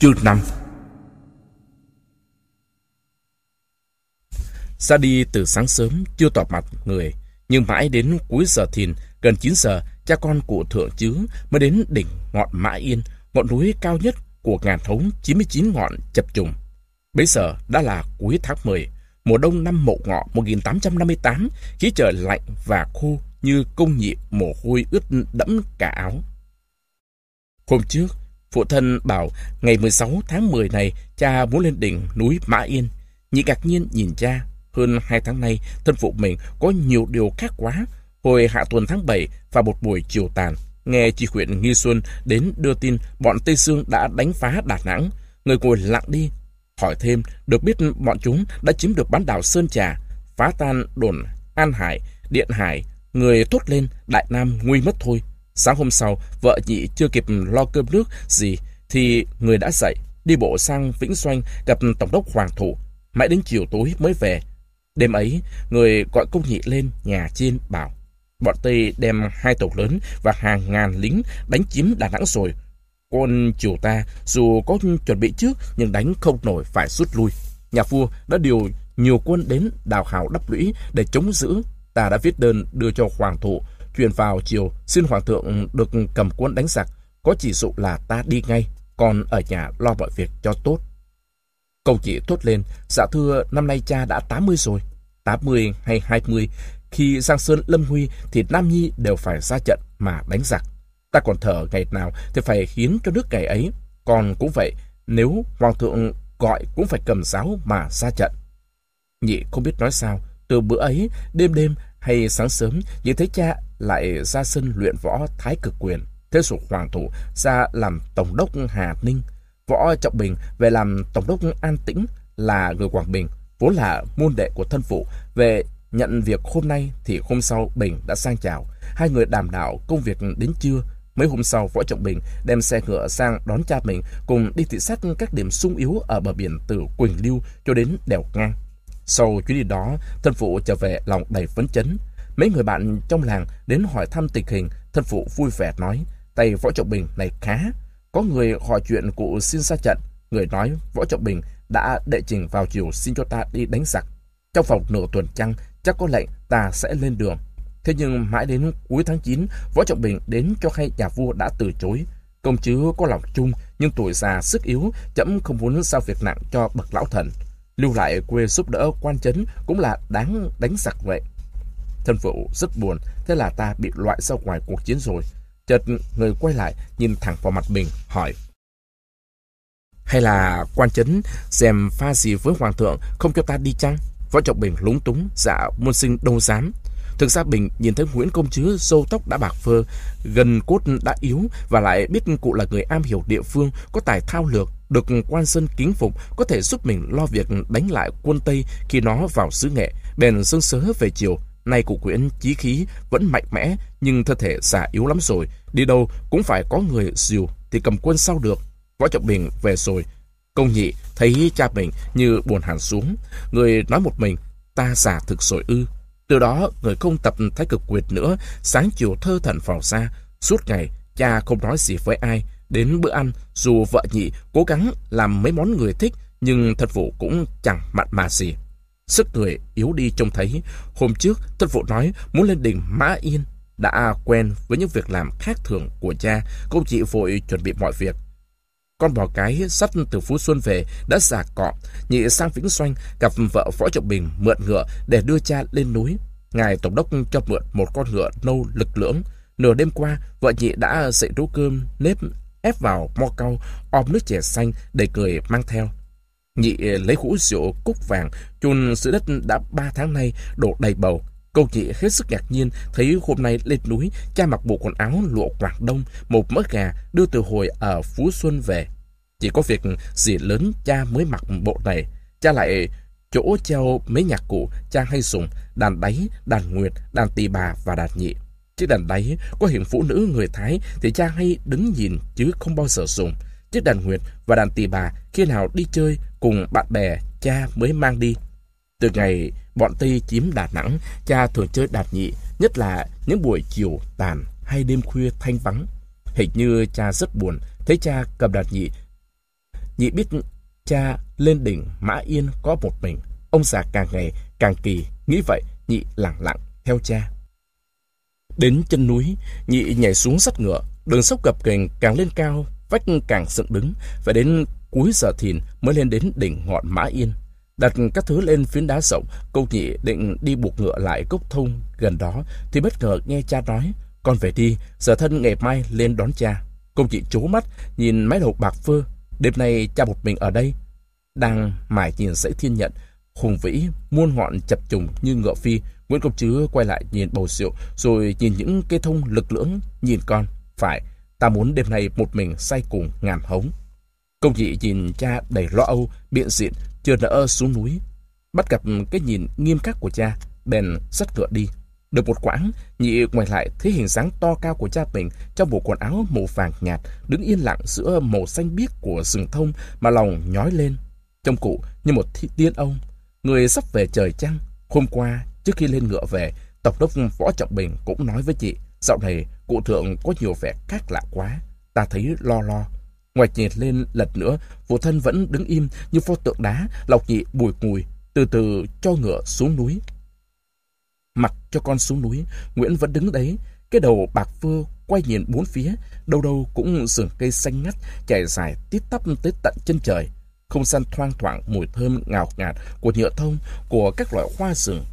Chương 5 Ra đi từ sáng sớm, chưa tỏ mặt người, nhưng mãi đến cuối giờ thìn, gần 9 giờ, cha con của Thượng Chứ mới đến đỉnh ngọn Mã Yên, ngọn núi cao nhất của ngàn thống 99 ngọn chập trùng. Bây giờ đã là cuối tháng 10, mùa đông năm Mậu Ngọ 1858, khí trời lạnh và khô như công nhị mồ hôi ướt đẫm cả áo. Hôm trước, Phụ thân bảo ngày 16 tháng 10 này cha muốn lên đỉnh núi Mã Yên. Nhị ngạc nhiên nhìn cha. Hơn hai tháng nay, thân phụ mình có nhiều điều khác quá. Hồi hạ tuần tháng 7 và một buổi chiều tàn, nghe chi huyện Nghi Xuân đến đưa tin bọn Tây Sương đã đánh phá Đà Nẵng. Người ngồi lặng đi. Hỏi thêm, được biết bọn chúng đã chiếm được bán đảo Sơn Trà, phá tan đồn An Hải, Điện Hải, người thốt lên Đại Nam nguy mất thôi. Sáng hôm sau, vợ nhị chưa kịp lo cơm nước gì thì người đã dậy, đi bộ sang Vĩnh xoanh gặp Tổng đốc Hoàng Thụ, mãi đến chiều tối mới về. Đêm ấy, người gọi công nhị lên nhà trên bảo, bọn Tây đem hai tổ lớn và hàng ngàn lính đánh chiếm Đà Nẵng rồi. Quân triều ta dù có chuẩn bị trước nhưng đánh không nổi phải rút lui. Nhà vua đã điều nhiều quân đến đào hào đắp lũy để chống giữ. Ta đã viết đơn đưa cho Hoàng Thụ truyền vào chiều, xin Hoàng thượng được cầm cuốn đánh giặc, có chỉ dụ là ta đi ngay, còn ở nhà lo mọi việc cho tốt. cầu chị thốt lên, dạ thưa, năm nay cha đã tám mươi rồi. tám mươi hay hai mươi khi Giang Sơn Lâm Huy thì Nam Nhi đều phải ra trận mà đánh giặc. Ta còn thở ngày nào thì phải hiến cho nước ngày ấy. Còn cũng vậy, nếu Hoàng thượng gọi cũng phải cầm giáo mà ra trận. Nhị không biết nói sao, từ bữa ấy, đêm đêm hay sáng sớm, nhìn thấy cha lại ra sân luyện võ thái cực quyền. Thế sục Hoàng Thủ ra làm Tổng đốc Hà Ninh. Võ Trọng Bình về làm Tổng đốc An Tĩnh là người Quảng Bình, vốn là môn đệ của thân phụ. Về nhận việc hôm nay thì hôm sau Bình đã sang chào. Hai người đảm đạo công việc đến trưa. Mấy hôm sau, Võ Trọng Bình đem xe ngựa sang đón cha mình cùng đi thị sát các điểm sung yếu ở bờ biển từ Quỳnh Lưu cho đến đèo ngang. Sau chuyến đi đó, thân phụ trở về lòng đầy phấn chấn. Mấy người bạn trong làng đến hỏi thăm tình hình, thân phụ vui vẻ nói, tay Võ Trọng Bình này khá. Có người hỏi chuyện cụ xin ra trận, người nói Võ Trọng Bình đã đệ trình vào chiều xin cho ta đi đánh giặc. Trong phòng nửa tuần trăng, chắc có lệnh ta sẽ lên đường. Thế nhưng mãi đến cuối tháng 9, Võ Trọng Bình đến cho hay nhà vua đã từ chối. Công chứ có lòng chung, nhưng tuổi già sức yếu, chậm không muốn sao việc nặng cho bậc lão thần. Lưu lại quê giúp đỡ quan chấn cũng là đáng đánh giặc vậy. Thân phụ rất buồn, thế là ta bị loại ra ngoài cuộc chiến rồi. Chợt người quay lại, nhìn thẳng vào mặt mình, hỏi. Hay là quan chấn xem pha gì với hoàng thượng không cho ta đi chăng? Võ Trọng Bình lúng túng, dạ môn sinh đâu dám. Thực ra Bình nhìn thấy Nguyễn Công Chứ râu tóc đã bạc phơ, gần cốt đã yếu và lại biết cụ là người am hiểu địa phương, có tài thao lược, được quan dân kính phục, có thể giúp mình lo việc đánh lại quân Tây khi nó vào xứ nghệ, bèn sương sớ về chiều, Nay cụ Quyễn chí khí vẫn mạnh mẽ, nhưng thân thể già yếu lắm rồi, đi đâu cũng phải có người dìu thì cầm quân sau được. Võ Trọng Bình về rồi. Công nhị thấy cha mình như buồn hẳn xuống. Người nói một mình, ta già thực rồi ư. Từ đó, người không tập thái cực quyệt nữa, sáng chiều thơ thần vào ra. Suốt ngày, cha không nói gì với ai. Đến bữa ăn, dù vợ nhị cố gắng làm mấy món người thích, nhưng thật vụ cũng chẳng mặn mà gì. Sức người yếu đi trông thấy. Hôm trước, thân phụ nói muốn lên đỉnh Mã Yên. Đã quen với những việc làm khác thường của cha, cô chị vội chuẩn bị mọi việc. Con bò cái sắt từ Phú Xuân về đã già cọ, nhị sang Vĩnh Xoanh gặp vợ Võ Trọng Bình mượn ngựa để đưa cha lên núi. Ngài Tổng đốc cho mượn một con ngựa nâu lực lưỡng. Nửa đêm qua, vợ nhị đã dậy nấu cơm, nếp ép vào mo cau, om nước chè xanh để cười mang theo. Nhị ờ, lấy hũ rượu cúc vàng, chôn dưới đất đã ba tháng nay, đổ đầy bầu. Cô nhị hết sức ngạc nhiên, thấy hôm nay lên núi, cha mặc bộ quần áo lụa Quảng Đông, một mớ gà đưa từ hồi ở Phú Xuân về. Chỉ có việc gì lớn cha mới mặc bộ này. Cha lại chỗ treo mấy nhạc cụ cha hay dùng, đàn đáy, đàn nguyệt, đàn tỳ bà và đàn nhị. Chiếc đàn đáy có hình phụ nữ người Thái thì cha hay đứng nhìn chứ không bao giờ dùng. Chiếc đàn nguyệt và đàn tỳ bà khi nào đi chơi cùng bạn bè cha mới mang đi. Từ ngày bọn Tây chiếm Đà Nẵng, cha thường chơi đạp nhị, nhất là những buổi chiều tàn hay đêm khuya thanh vắng. Hình như cha rất buồn, thấy cha cầm đạp nhị. Nhị biết cha lên đỉnh Mã Yên có một mình. Ông già càng ngày càng kỳ, nghĩ vậy nhị lặng lặng theo cha. Đến chân núi, nhị nhảy xuống sắt ngựa, đường sóc gập ghềnh càng lên cao, vách càng dựng đứng, phải đến cuối giờ thìn mới lên đến đỉnh ngọn Mã Yên. Đặt các thứ lên phiến đá rộng, câu nhị định đi buộc ngựa lại cốc thông gần đó, thì bất ngờ nghe cha nói, con về đi, giờ thân ngày mai lên đón cha. Công chị chố mắt, nhìn mái đầu bạc phơ, đêm nay cha một mình ở đây. Đang mải nhìn dãy thiên nhận, hùng vĩ, muôn ngọn chập trùng như ngựa phi, Nguyễn Công Chứ quay lại nhìn bầu rượu, rồi nhìn những cây thông lực lưỡng, nhìn con, phải, ta muốn đêm nay một mình say cùng ngàn hống. Công dị nhìn cha đầy lo âu, biện diện, chưa nỡ xuống núi. Bắt gặp cái nhìn nghiêm khắc của cha, bèn sắt ngựa đi. Được một quãng, nhị ngoài lại thấy hình dáng to cao của cha mình trong bộ quần áo màu vàng nhạt, đứng yên lặng giữa màu xanh biếc của rừng thông mà lòng nhói lên. trông cụ như một thi tiên ông, người sắp về trời trăng. Hôm qua, trước khi lên ngựa về, Tổng đốc Võ Trọng Bình cũng nói với chị, dạo này cụ thượng có nhiều vẻ khác lạ quá, ta thấy lo lo. Ngoạch nhiệt lên lật nữa, vụ thân vẫn đứng im như pho tượng đá, lọc nhị bùi ngùi, từ từ cho ngựa xuống núi. Mặc cho con xuống núi, Nguyễn vẫn đứng đấy, cái đầu bạc phơ quay nhìn bốn phía, đâu đâu cũng rừng cây xanh ngắt, chạy dài tít tắp tới tận chân trời. Không gian thoang thoảng mùi thơm ngào ngạt của nhựa thông, của các loại hoa rừng.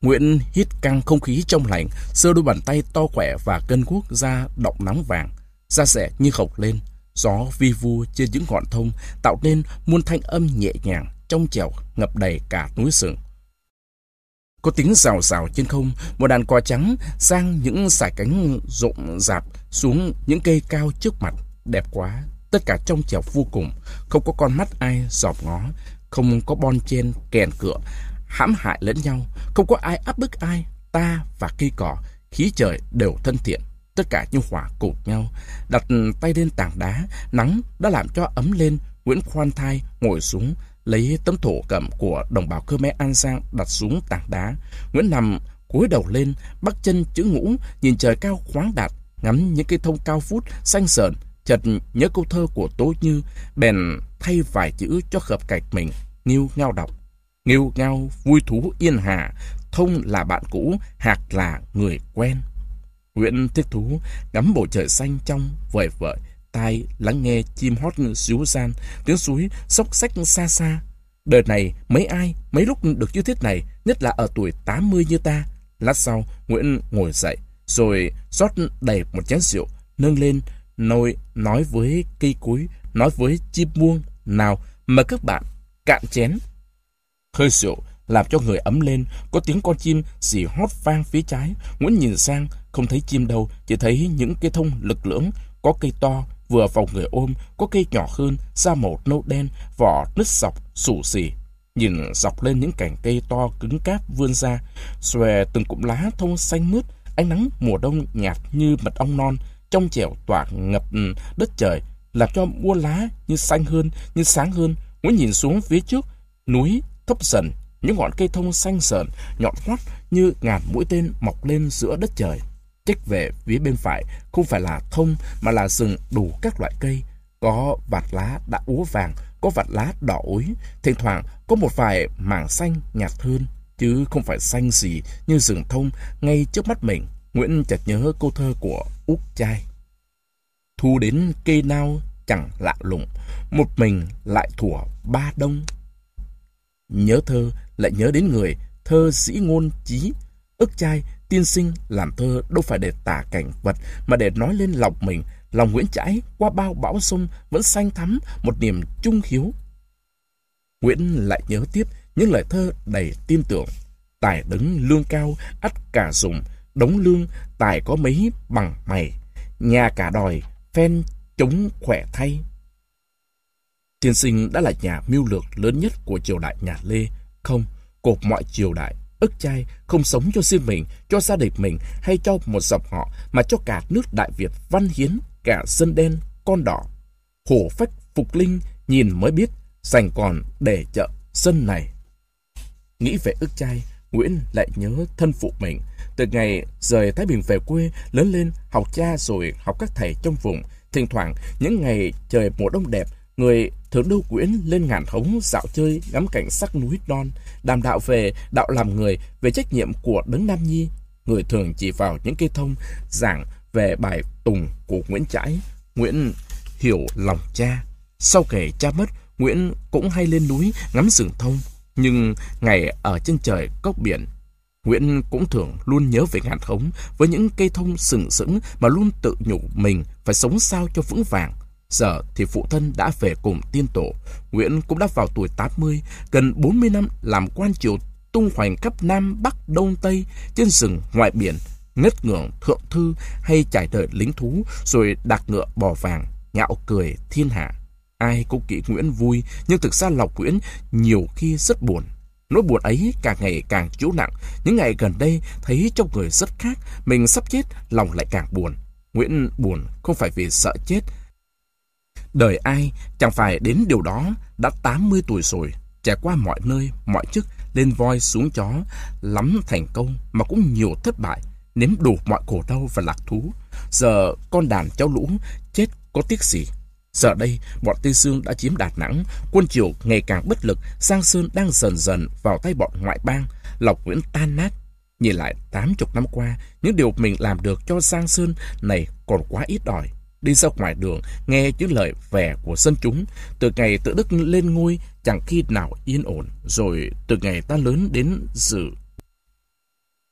Nguyễn hít căng không khí trong lành, sơ đôi bàn tay to khỏe và cân quốc ra động nóng vàng, da rẻ như khổng lên. Gió vi vu trên những ngọn thông tạo nên muôn thanh âm nhẹ nhàng, trong trẻo, ngập đầy cả núi rừng. Có tiếng rào rào trên không, một đàn cò trắng sang những sải cánh rộng rạp xuống những cây cao trước mặt. Đẹp quá, tất cả trong trẻo vô cùng, không có con mắt ai dòm ngó, không có bon chen kèn cửa, hãm hại lẫn nhau, không có ai áp bức ai, ta và cây cỏ, khí trời đều thân thiện. Tất cả như hòa cột nhau, đặt tay lên tảng đá, nắng đã làm cho ấm lên. Nguyễn khoan thai ngồi xuống, lấy tấm thổ cẩm của đồng bào Khmer An Giang đặt xuống tảng đá. Nguyễn nằm cúi đầu lên, bắt chân chữ ngũ, nhìn trời cao khoáng đạt, ngắm những cây thông cao phút, xanh sờn, chợt nhớ câu thơ của Tố Như, bèn thay vài chữ cho hợp cạch mình, nghiêu ngao đọc. Nghiêu ngao vui thú yên hà, thông là bạn cũ, hạc là người quen. Nguyễn thích thú ngắm bầu trời xanh trong vời vợi, tai lắng nghe chim hót xíu gian, tiếng suối xốc xách xa xa. Đời này mấy ai mấy lúc được như thế này, nhất là ở tuổi 80 như ta. Lát sau, Nguyễn ngồi dậy, rồi rót đầy một chén rượu, nâng lên, nôi nói với cây cối, nói với chim muông, nào mà các bạn cạn chén. Hơi rượu làm cho người ấm lên, có tiếng con chim xì hót vang phía trái. Nguyễn nhìn sang, không thấy chim đâu, chỉ thấy những cây thông lực lưỡng, có cây to, vừa vào người ôm, có cây nhỏ hơn, da màu nâu đen, vỏ nứt sọc xù xì. Nhìn dọc lên những cành cây to cứng cáp vươn ra, xòe từng cụm lá thông xanh mướt, ánh nắng mùa đông nhạt như mật ong non, trong trẻo tỏa ngập ừ, đất trời, làm cho mua lá như xanh hơn, như sáng hơn. Muốn nhìn xuống phía trước, núi thấp dần những ngọn cây thông xanh sờn, nhọn hoắt như ngàn mũi tên mọc lên giữa đất trời. Trích về phía bên phải không phải là thông mà là rừng đủ các loại cây. Có vạt lá đã úa vàng, có vạt lá đỏ úi thỉnh thoảng có một vài mảng xanh nhạt hơn, chứ không phải xanh gì như rừng thông ngay trước mắt mình. Nguyễn chợt nhớ câu thơ của Úc Trai. Thu đến cây nao chẳng lạ lùng, một mình lại thủa ba đông Nhớ thơ lại nhớ đến người, thơ sĩ ngôn trí, ức trai, tiên sinh làm thơ đâu phải để tả cảnh vật mà để nói lên lòng mình, lòng Nguyễn Trãi qua bao bão sông vẫn xanh thắm một niềm trung hiếu. Nguyễn lại nhớ tiếp những lời thơ đầy tin tưởng. Tài đứng lương cao, ắt cả dùng, đống lương, tài có mấy bằng mày. Nhà cả đòi, phen chống khỏe thay. Tiên sinh đã là nhà mưu lược lớn nhất của triều đại nhà Lê. Không, cột mọi triều đại, ức trai không sống cho riêng mình, cho gia đình mình hay cho một dòng họ mà cho cả nước Đại Việt văn hiến, cả dân đen, con đỏ. Hổ phách phục linh nhìn mới biết dành còn để chợ dân này. Nghĩ về ức trai, Nguyễn lại nhớ thân phụ mình. Từ ngày rời Thái Bình về quê, lớn lên, học cha rồi học các thầy trong vùng. Thỉnh thoảng, những ngày trời mùa đông đẹp, người thớ đô Nguyễn lên ngàn thống dạo chơi ngắm cảnh sắc núi non, đàm đạo về đạo làm người, về trách nhiệm của đấng Nam Nhi. Người thường chỉ vào những cây thông giảng về bài Tùng của Nguyễn Trãi, Nguyễn hiểu lòng cha. Sau kể cha mất, Nguyễn cũng hay lên núi ngắm rừng thông, nhưng ngày ở trên trời cốc biển, Nguyễn cũng thường luôn nhớ về ngàn thống với những cây thông sừng sững mà luôn tự nhủ mình phải sống sao cho vững vàng, Giờ thì phụ thân đã về cùng tiên tổ, Nguyễn cũng đã vào tuổi 80, gần 40 năm làm quan triều tung hoành khắp Nam, Bắc, Đông, Tây, trên rừng, ngoại biển, ngất ngưỡng thượng thư hay trải đời lính thú rồi đạc ngựa bò vàng, nhạo cười thiên hạ. Ai cũng kỹ Nguyễn vui, nhưng thực ra lòng Nguyễn nhiều khi rất buồn. Nỗi buồn ấy càng ngày càng chiếu nặng, những ngày gần đây thấy trong người rất khác, mình sắp chết, lòng lại càng buồn. Nguyễn buồn không phải vì sợ chết, Đời ai chẳng phải đến điều đó, đã 80 tuổi rồi, trải qua mọi nơi, mọi chức, lên voi xuống chó, lắm thành công mà cũng nhiều thất bại, nếm đủ mọi khổ đau và lạc thú. Giờ con đàn cháu lũ chết có tiếc gì? Giờ đây, bọn Tây sương đã chiếm Đà Nẵng, quân triều ngày càng bất lực, Giang Sơn đang dần dần vào tay bọn ngoại bang, Lộc Nguyễn tan nát. Nhìn lại 80 năm qua, những điều mình làm được cho Giang Sơn này còn quá ít đòi đi ra ngoài đường, nghe những lời vẻ của dân chúng. Từ ngày tự đức lên ngôi, chẳng khi nào yên ổn, rồi từ ngày ta lớn đến dự.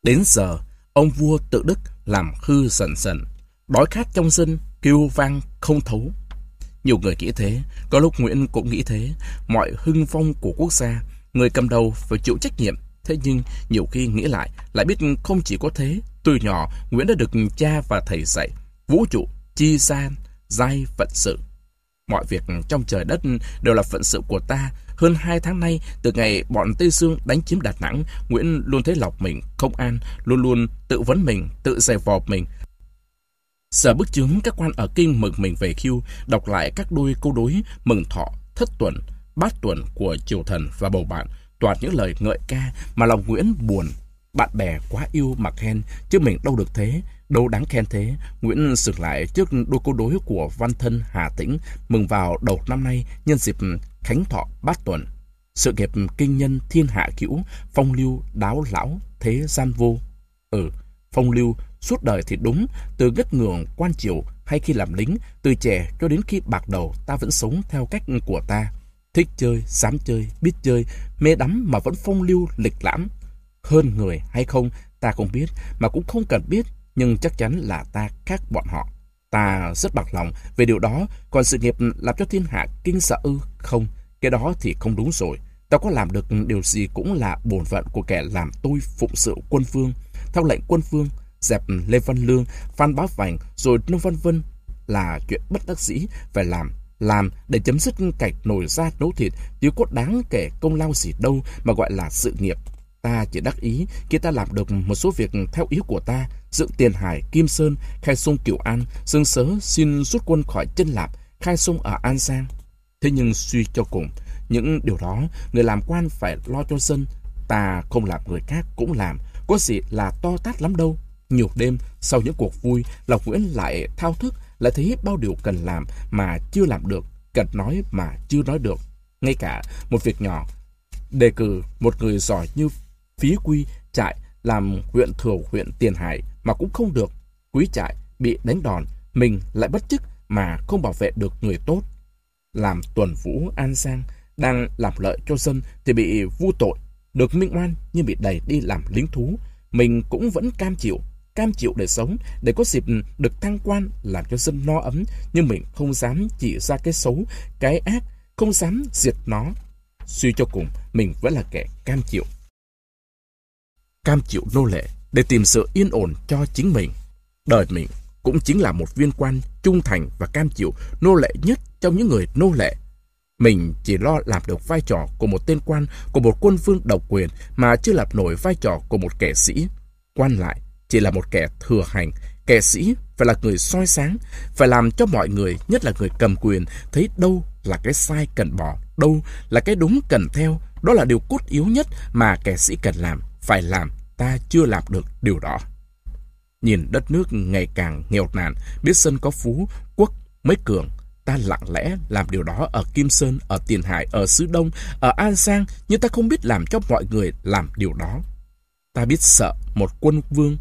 Đến giờ, ông vua tự đức làm hư dần dần, đói khát trong dân, kêu vang không thấu. Nhiều người nghĩ thế, có lúc Nguyễn cũng nghĩ thế, mọi hưng phong của quốc gia, người cầm đầu phải chịu trách nhiệm. Thế nhưng, nhiều khi nghĩ lại, lại biết không chỉ có thế, từ nhỏ Nguyễn đã được cha và thầy dạy, vũ trụ chi san, giai phận sự. Mọi việc trong trời đất đều là phận sự của ta. Hơn hai tháng nay, từ ngày bọn Tây Sương đánh chiếm Đà Nẵng, Nguyễn luôn thấy lọc mình, không an, luôn luôn tự vấn mình, tự dè vò mình. Sở bức chứng các quan ở kinh mừng mình về khiêu, đọc lại các đôi câu đối mừng thọ, thất tuần, bát tuần của triều thần và bầu bạn, toàn những lời ngợi ca mà lòng Nguyễn buồn. Bạn bè quá yêu mặc khen, chứ mình đâu được thế, Đâu đáng khen thế, Nguyễn sửng lại trước đôi câu đối của văn thân Hà Tĩnh mừng vào đầu năm nay nhân dịp Khánh Thọ Bát Tuần. Sự nghiệp kinh nhân thiên hạ cữu, phong lưu đáo lão, thế gian vô. Ừ, phong lưu suốt đời thì đúng, từ gất ngưỡng quan triều hay khi làm lính, từ trẻ cho đến khi bạc đầu ta vẫn sống theo cách của ta. Thích chơi, dám chơi, biết chơi, mê đắm mà vẫn phong lưu lịch lãm. Hơn người hay không ta không biết, mà cũng không cần biết nhưng chắc chắn là ta khác bọn họ. Ta rất bạc lòng về điều đó, còn sự nghiệp làm cho thiên hạ kinh sợ ư không, cái đó thì không đúng rồi. Ta có làm được điều gì cũng là bổn phận của kẻ làm tôi phụng sự quân phương, theo lệnh quân phương, dẹp Lê Văn Lương, Phan Bá Vành, rồi Nông Văn Vân là chuyện bất đắc dĩ phải làm làm để chấm dứt cạch nổi ra nấu thịt chứ có đáng kể công lao gì đâu mà gọi là sự nghiệp Ta chỉ đắc ý khi ta làm được một số việc theo ý của ta, dựng tiền hải, kim sơn, khai sung kiều an, dương sớ xin rút quân khỏi chân lạp, khai sung ở An Giang. Thế nhưng suy cho cùng, những điều đó người làm quan phải lo cho dân, ta không làm người khác cũng làm, có gì là to tát lắm đâu. Nhiều đêm, sau những cuộc vui, Lộc Nguyễn lại thao thức, lại thấy bao điều cần làm mà chưa làm được, cần nói mà chưa nói được. Ngay cả một việc nhỏ, đề cử một người giỏi như phí quy trại làm huyện thừa huyện Tiền Hải mà cũng không được. Quý trại bị đánh đòn, mình lại bất chức mà không bảo vệ được người tốt. Làm tuần vũ An Giang đang làm lợi cho dân thì bị vu tội, được minh oan nhưng bị đẩy đi làm lính thú. Mình cũng vẫn cam chịu, cam chịu để sống, để có dịp được thăng quan làm cho dân no ấm, nhưng mình không dám chỉ ra cái xấu, cái ác, không dám diệt nó. Suy cho cùng, mình vẫn là kẻ cam chịu cam chịu nô lệ để tìm sự yên ổn cho chính mình. Đời mình cũng chính là một viên quan trung thành và cam chịu nô lệ nhất trong những người nô lệ. Mình chỉ lo làm được vai trò của một tên quan, của một quân vương độc quyền mà chưa làm nổi vai trò của một kẻ sĩ. Quan lại chỉ là một kẻ thừa hành, kẻ sĩ phải là người soi sáng, phải làm cho mọi người, nhất là người cầm quyền, thấy đâu là cái sai cần bỏ, đâu là cái đúng cần theo. Đó là điều cốt yếu nhất mà kẻ sĩ cần làm phải làm, ta chưa làm được điều đó. Nhìn đất nước ngày càng nghèo nàn, biết sân có phú, quốc mới cường, ta lặng lẽ làm điều đó ở Kim Sơn, ở Tiền Hải, ở xứ Đông, ở An Giang, nhưng ta không biết làm cho mọi người làm điều đó. Ta biết sợ một quân vương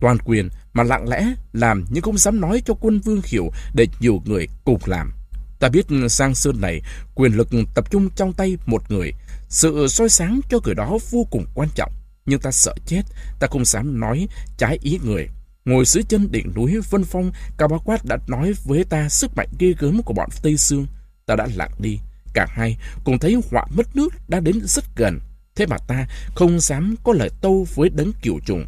toàn quyền mà lặng lẽ làm nhưng không dám nói cho quân vương hiểu để nhiều người cùng làm. Ta biết sang sơn này, quyền lực tập trung trong tay một người. Sự soi sáng cho người đó vô cùng quan trọng nhưng ta sợ chết, ta không dám nói trái ý người. Ngồi dưới chân đỉnh núi Vân Phong, Cao Bá Quát đã nói với ta sức mạnh ghê gớm của bọn Tây Sương. Ta đã lặng đi. Cả hai cùng thấy họa mất nước đã đến rất gần. Thế mà ta không dám có lời tâu với đấng kiều trùng.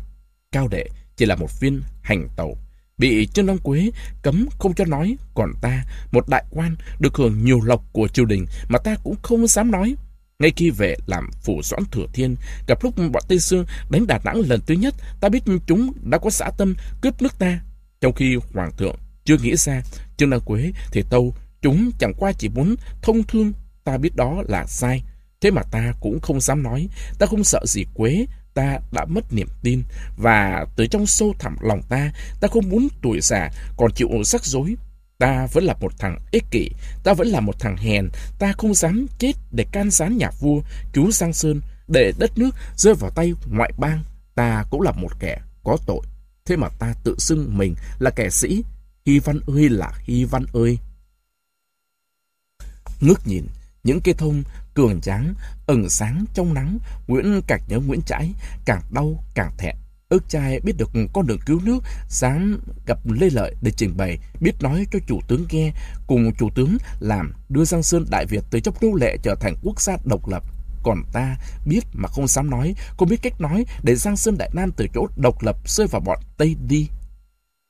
Cao đệ chỉ là một viên hành tàu. Bị chân Long Quế cấm không cho nói, còn ta, một đại quan, được hưởng nhiều lộc của triều đình mà ta cũng không dám nói. Ngay khi về làm phủ doãn thừa thiên, gặp lúc bọn Tây Sương đánh Đà Nẵng lần thứ nhất, ta biết chúng đã có xã tâm cướp nước ta. Trong khi Hoàng thượng chưa nghĩ ra, Trương Đăng Quế thì tâu, chúng chẳng qua chỉ muốn thông thương, ta biết đó là sai. Thế mà ta cũng không dám nói, ta không sợ gì Quế, ta đã mất niềm tin và từ trong sâu thẳm lòng ta, ta không muốn tuổi già còn chịu rắc rối Ta vẫn là một thằng ích kỷ, ta vẫn là một thằng hèn, ta không dám chết để can gián nhà vua, cứu Giang Sơn, để đất nước rơi vào tay ngoại bang. Ta cũng là một kẻ có tội. Thế mà ta tự xưng mình là kẻ sĩ. Hy Văn ơi là Hy Văn ơi. Ngước nhìn, những cây thông cường tráng, ẩn sáng trong nắng, Nguyễn Cạch nhớ Nguyễn Trãi, càng đau càng thẹn. Ước trai biết được con đường cứu nước, dám gặp Lê Lợi để trình bày, biết nói cho chủ tướng nghe, cùng chủ tướng làm đưa Giang Sơn Đại Việt từ trong nô lệ trở thành quốc gia độc lập. Còn ta biết mà không dám nói, không biết cách nói để Giang Sơn Đại Nam từ chỗ độc lập rơi vào bọn Tây đi.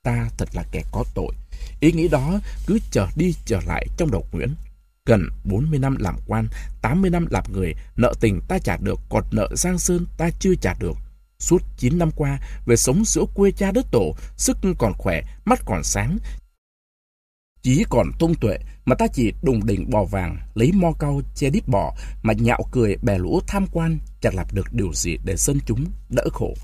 Ta thật là kẻ có tội. Ý nghĩ đó cứ trở đi trở lại trong đầu Nguyễn. Gần mươi năm làm quan, tám mươi năm làm người, nợ tình ta trả được, còn nợ Giang Sơn ta chưa trả được. Suốt 9 năm qua, về sống giữa quê cha đất tổ, sức còn khỏe, mắt còn sáng. Chỉ còn tung tuệ mà ta chỉ đùng đỉnh bò vàng, lấy mo cau che đít bò mà nhạo cười bè lũ tham quan, chẳng làm được điều gì để dân chúng đỡ khổ.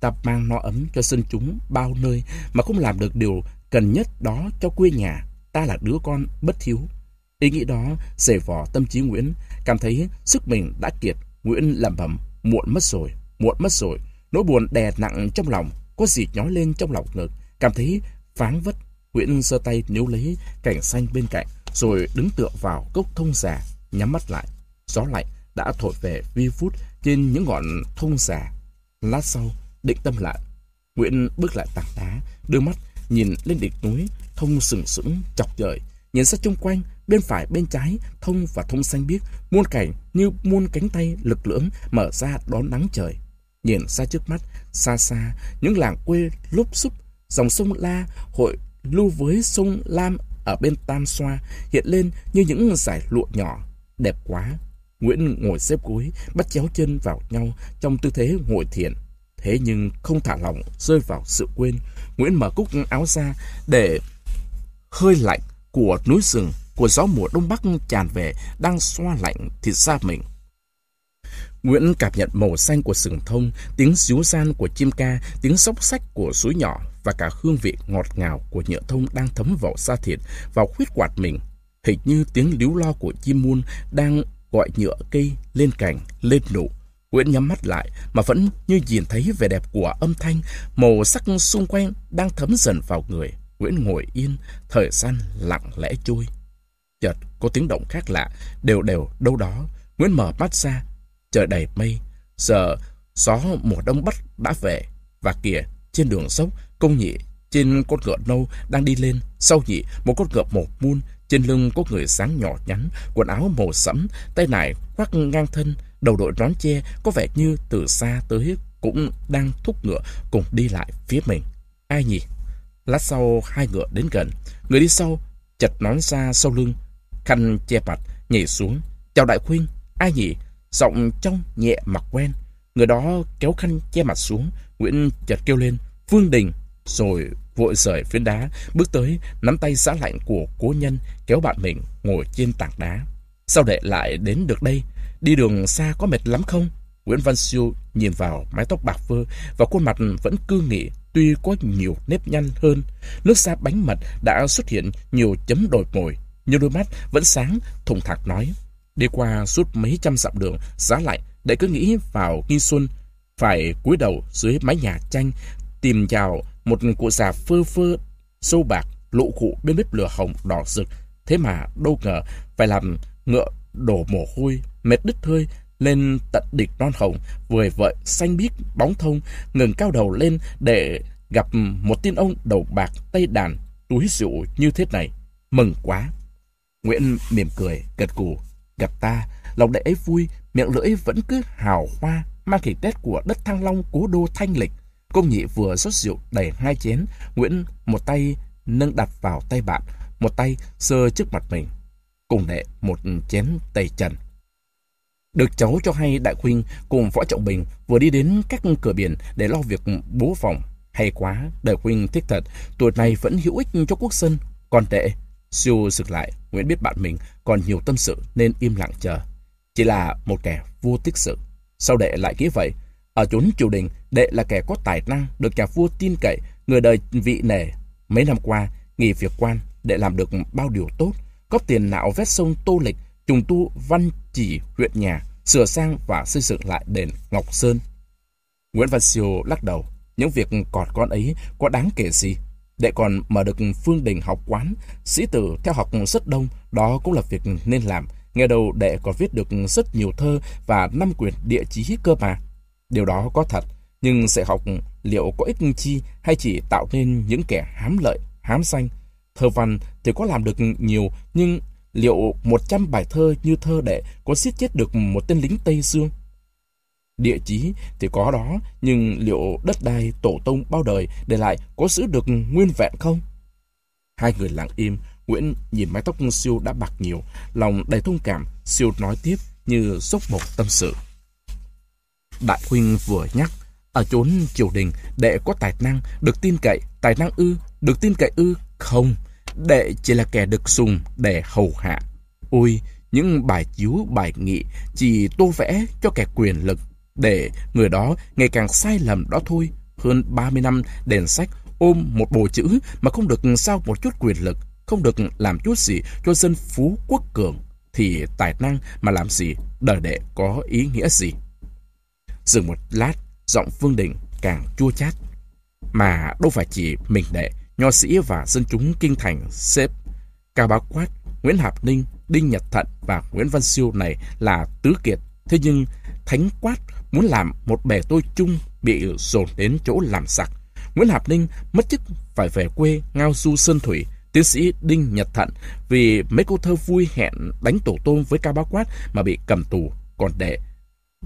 Ta mang no ấm cho dân chúng bao nơi mà không làm được điều cần nhất đó cho quê nhà. Ta là đứa con bất thiếu Ý nghĩ đó rể vò tâm trí Nguyễn, cảm thấy sức mình đã kiệt. Nguyễn lẩm bẩm, muộn mất rồi, muộn mất rồi. Nỗi buồn đè nặng trong lòng, có gì nhói lên trong lòng ngực, cảm thấy phán vất. Nguyễn sơ tay níu lấy cảnh xanh bên cạnh, rồi đứng tựa vào cốc thông già, nhắm mắt lại. Gió lạnh đã thổi về vi phút trên những ngọn thông già. Lát sau, định tâm lại. Nguyễn bước lại tảng đá, đưa mắt nhìn lên đỉnh núi, thông sừng sững chọc trời. Nhìn ra chung quanh, bên phải bên trái, thông và thông xanh biếc, muôn cảnh như muôn cánh tay lực lưỡng mở ra đón nắng trời. Nhìn xa trước mắt, xa xa, những làng quê lúp xúp, dòng sông La hội lưu với sông Lam ở bên Tam Xoa hiện lên như những giải lụa nhỏ. Đẹp quá! Nguyễn ngồi xếp gối, bắt chéo chân vào nhau trong tư thế ngồi thiền. Thế nhưng không thả lỏng, rơi vào sự quên. Nguyễn mở cúc áo ra để hơi lạnh của núi rừng, của gió mùa đông bắc tràn về đang xoa lạnh thịt da mình. Nguyễn cảm nhận màu xanh của sừng thông, tiếng xíu gian của chim ca, tiếng sóc sách của suối nhỏ và cả hương vị ngọt ngào của nhựa thông đang thấm vào da thịt, vào khuyết quạt mình. Hình như tiếng líu lo của chim muôn đang gọi nhựa cây lên cành, lên nụ. Nguyễn nhắm mắt lại mà vẫn như nhìn thấy vẻ đẹp của âm thanh, màu sắc xung quanh đang thấm dần vào người. Nguyễn ngồi yên, thời gian lặng lẽ trôi. Chợt có tiếng động khác lạ, đều đều đâu đó. Nguyễn mở mắt ra, trời đầy mây. Giờ gió mùa đông bắc đã về, và kìa, trên đường dốc, công nhị, trên cốt ngựa nâu đang đi lên, sau nhị, một cốt ngựa một muôn, trên lưng có người sáng nhỏ nhắn, quần áo màu sẫm, tay nải khoác ngang thân, đầu đội nón che, có vẻ như từ xa tới cũng đang thúc ngựa cùng đi lại phía mình. Ai nhỉ? Lát sau hai ngựa đến gần, người đi sau chật nón ra sau lưng, khăn che mặt, nhảy xuống. Chào đại khuyên, ai nhỉ? Giọng trong nhẹ mặc quen. Người đó kéo khăn che mặt xuống. Nguyễn chợt kêu lên. phương Đình. Rồi vội rời phiến đá. Bước tới nắm tay giá lạnh của cố nhân. Kéo bạn mình ngồi trên tảng đá. Sao đệ lại đến được đây? Đi đường xa có mệt lắm không? Nguyễn Văn Siêu nhìn vào mái tóc bạc phơ và khuôn mặt vẫn cương nghị tuy có nhiều nếp nhăn hơn. Nước da bánh mật đã xuất hiện nhiều chấm đồi mồi, nhưng đôi mắt vẫn sáng, thùng thẳng nói. Đi qua suốt mấy trăm dặm đường, giá lại, để cứ nghĩ vào nghi xuân, phải cúi đầu dưới mái nhà tranh, tìm vào một cụ già phơ phơ, sâu bạc, lụ cụ bên bếp lửa hồng đỏ rực. Thế mà đâu ngờ phải làm ngựa đổ mồ hôi, mệt đứt hơi, lên tận địch non hồng, vời vợi xanh biếc bóng thông, ngừng cao đầu lên để gặp một tiên ông đầu bạc tay đàn, túi rượu như thế này. Mừng quá! Nguyễn mỉm cười, gật cù, Gặp ta, lòng đệ ấy vui, miệng lưỡi vẫn cứ hào hoa, mang khí tết của đất Thăng Long cố đô thanh lịch. Công nhị vừa rót rượu đầy hai chén, Nguyễn một tay nâng đặt vào tay bạn, một tay sơ trước mặt mình. Cùng đệ một chén tây trần. Được cháu cho hay Đại Khuynh cùng Võ Trọng Bình vừa đi đến các cửa biển để lo việc bố phòng. Hay quá, Đại Khuynh thích thật, tuổi này vẫn hữu ích cho quốc dân. Còn đệ, Siêu sực lại, Nguyễn biết bạn mình còn nhiều tâm sự nên im lặng chờ. Chỉ là một kẻ vua tích sự. Sao đệ lại nghĩ vậy? Ở chốn triều đình, đệ là kẻ có tài năng, được nhà vua tin cậy, người đời vị nể. Mấy năm qua, nghỉ việc quan, đệ làm được bao điều tốt, góp tiền nạo vét sông Tô Lịch, trùng tu văn chỉ huyện nhà, sửa sang và xây dựng lại đền Ngọc Sơn. Nguyễn Văn Siêu lắc đầu, những việc cọt con ấy có đáng kể gì Đệ còn mở được phương đình học quán, sĩ tử theo học rất đông, đó cũng là việc nên làm. Nghe đầu đệ còn viết được rất nhiều thơ và năm quyển địa chí cơ mà. Điều đó có thật, nhưng sẽ học liệu có ích chi hay chỉ tạo nên những kẻ hám lợi, hám danh Thơ văn thì có làm được nhiều, nhưng liệu 100 bài thơ như thơ đệ có siết chết được một tên lính Tây Dương? địa chí thì có đó, nhưng liệu đất đai tổ tông bao đời để lại có giữ được nguyên vẹn không? Hai người lặng im, Nguyễn nhìn mái tóc siêu đã bạc nhiều, lòng đầy thông cảm, siêu nói tiếp như xúc bột tâm sự. Đại huynh vừa nhắc, ở chốn triều đình, đệ có tài năng, được tin cậy, tài năng ư, được tin cậy ư, không, đệ chỉ là kẻ được dùng để hầu hạ. Ôi, những bài chiếu bài nghị chỉ tô vẽ cho kẻ quyền lực để người đó ngày càng sai lầm đó thôi. Hơn 30 năm đèn sách ôm một bộ chữ mà không được sao một chút quyền lực, không được làm chút gì cho dân phú quốc cường, thì tài năng mà làm gì đời đệ có ý nghĩa gì. Dừng một lát, giọng Phương Đình càng chua chát. Mà đâu phải chỉ mình đệ, nho sĩ và dân chúng kinh thành xếp Cao Bá Quát, Nguyễn Hạp Ninh, Đinh Nhật Thận và Nguyễn Văn Siêu này là tứ kiệt. Thế nhưng Thánh Quát muốn làm một bè tôi chung bị dồn đến chỗ làm sặc. Nguyễn Hạp Ninh mất chức phải về quê ngao du sơn thủy. Tiến sĩ Đinh Nhật Thận vì mấy câu thơ vui hẹn đánh tổ tôm với ca báo quát mà bị cầm tù, còn đệ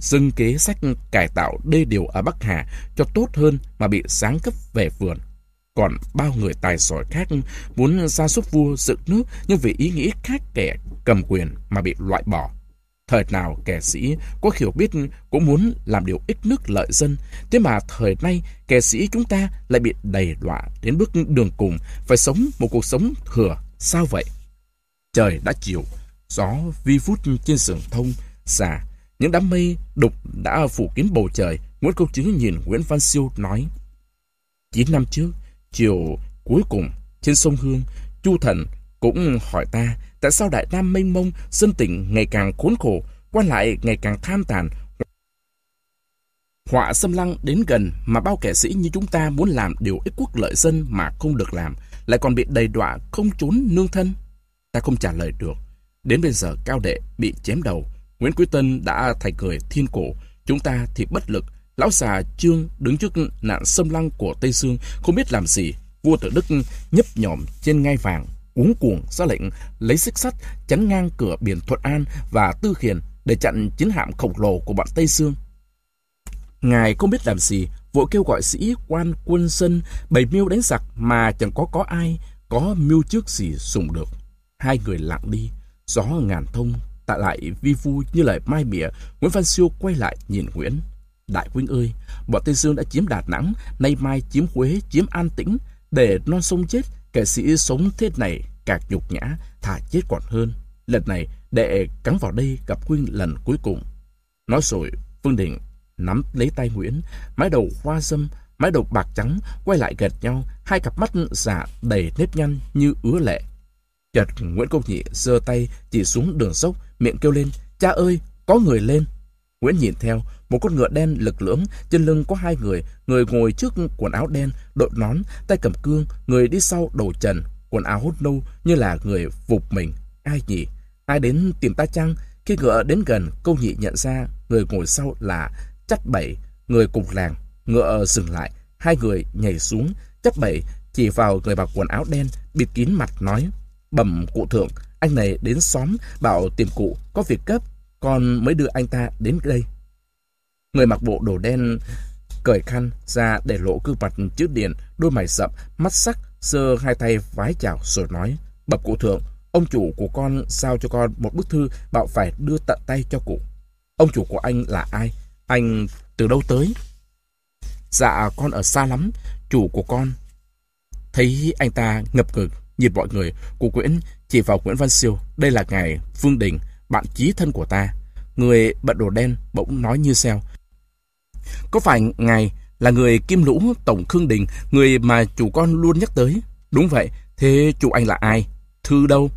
dưng kế sách cải tạo đê điều ở Bắc Hà cho tốt hơn mà bị sáng cấp về vườn. Còn bao người tài giỏi khác muốn ra giúp vua dựng nước nhưng vì ý nghĩ khác kẻ cầm quyền mà bị loại bỏ. Thời nào kẻ sĩ có hiểu biết cũng muốn làm điều ích nước lợi dân, thế mà thời nay kẻ sĩ chúng ta lại bị đầy đọa đến bước đường cùng, phải sống một cuộc sống thừa, sao vậy? Trời đã chiều, gió vi vút trên sườn thông, xà, những đám mây đục đã phủ kín bầu trời, Nguyễn Công Chứ nhìn Nguyễn Văn Siêu nói. Chín năm trước, chiều cuối cùng, trên sông Hương, Chu Thần cũng hỏi ta Tại sao Đại Nam mênh mông, dân tỉnh ngày càng khốn khổ, quan lại ngày càng tham tàn, Họa xâm lăng đến gần mà bao kẻ sĩ như chúng ta muốn làm điều ích quốc lợi dân mà không được làm, lại còn bị đầy đọa không trốn nương thân. Ta không trả lời được. Đến bây giờ cao đệ bị chém đầu, Nguyễn Quý Tân đã thay cười thiên cổ, chúng ta thì bất lực. Lão già Trương đứng trước nạn xâm lăng của Tây Dương không biết làm gì, vua tự Đức nhấp nhòm trên ngai vàng uống cuồng ra lệnh lấy xích sắt chắn ngang cửa biển Thuận An và Tư Khiển để chặn chiến hạm khổng lồ của bọn Tây Sương. Ngài không biết làm gì, vội kêu gọi sĩ quan quân dân bày mưu đánh giặc mà chẳng có có ai có mưu trước gì dùng được. Hai người lặng đi, gió ngàn thông tạ lại vi vu như lời mai mỉa, Nguyễn Văn Siêu quay lại nhìn Nguyễn. Đại huynh ơi, bọn Tây Sương đã chiếm Đà Nẵng, nay mai chiếm Huế, chiếm An Tĩnh, để non sông chết, kẻ sĩ sống thế này càng nhục nhã, thà chết còn hơn. Lần này, đệ cắn vào đây gặp Quyên lần cuối cùng. Nói rồi, Phương định nắm lấy tay Nguyễn, mái đầu hoa dâm, mái đầu bạc trắng, quay lại gật nhau, hai cặp mắt giả đầy nếp nhăn như ứa lệ. Chợt Nguyễn Công Nhị giơ tay chỉ xuống đường dốc, miệng kêu lên, cha ơi, có người lên. Nguyễn nhìn theo, một con ngựa đen lực lưỡng, trên lưng có hai người, người ngồi trước quần áo đen, đội nón, tay cầm cương, người đi sau đầu trần, quần áo hút nâu như là người phục mình. Ai nhỉ? Ai đến tìm ta chăng? Khi ngựa đến gần, câu nhị nhận ra người ngồi sau là chắc bảy, người cùng làng. Ngựa dừng lại, hai người nhảy xuống. Chắc bảy chỉ vào người mặc quần áo đen, bịt kín mặt nói. Bẩm cụ thượng, anh này đến xóm bảo tìm cụ có việc cấp, con mới đưa anh ta đến đây. Người mặc bộ đồ đen cởi khăn ra để lộ gương mặt chứa điện, đôi mày sậm mắt sắc, giơ hai tay vái chào rồi nói. Bập cụ thượng, ông chủ của con sao cho con một bức thư bảo phải đưa tận tay cho cụ. Ông chủ của anh là ai? Anh từ đâu tới? Dạ con ở xa lắm, chủ của con. Thấy anh ta ngập ngừng, nhìn mọi người, cụ Nguyễn chỉ vào Nguyễn Văn Siêu. Đây là ngài Vương Đình, bạn chí thân của ta. Người bận đồ đen bỗng nói như sao. Có phải ngài là người Kim Lũ Tổng Khương Đình, người mà chủ con luôn nhắc tới? Đúng vậy, thế chủ anh là ai? Thư đâu?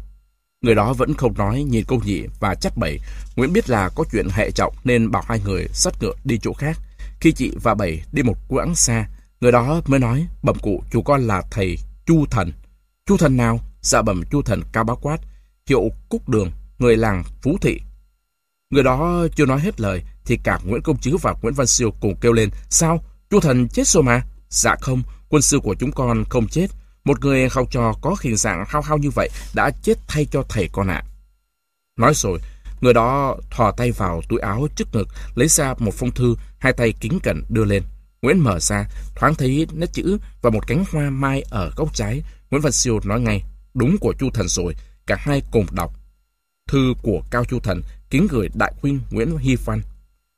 Người đó vẫn không nói, nhìn câu nhị và chắc bảy. Nguyễn biết là có chuyện hệ trọng nên bảo hai người sắt ngựa đi chỗ khác. Khi chị và bảy đi một quãng xa, người đó mới nói bẩm cụ chủ con là thầy Chu Thần. Chu Thần nào? Dạ bẩm Chu Thần Cao Bá Quát, hiệu Cúc Đường, người làng Phú Thị. Người đó chưa nói hết lời thì cả Nguyễn Công Chứ và Nguyễn Văn Siêu cùng kêu lên, sao, Chu Thần chết rồi mà. Dạ không, quân sư của chúng con không chết. Một người học trò có hình dạng hao hao như vậy đã chết thay cho thầy con ạ. Nói rồi, người đó thò tay vào túi áo trước ngực, lấy ra một phong thư, hai tay kính cẩn đưa lên. Nguyễn mở ra, thoáng thấy nét chữ và một cánh hoa mai ở góc trái. Nguyễn Văn Siêu nói ngay, đúng của Chu Thần rồi, cả hai cùng đọc. Thư của Cao Chu Thần kính gửi đại huynh Nguyễn Hy Văn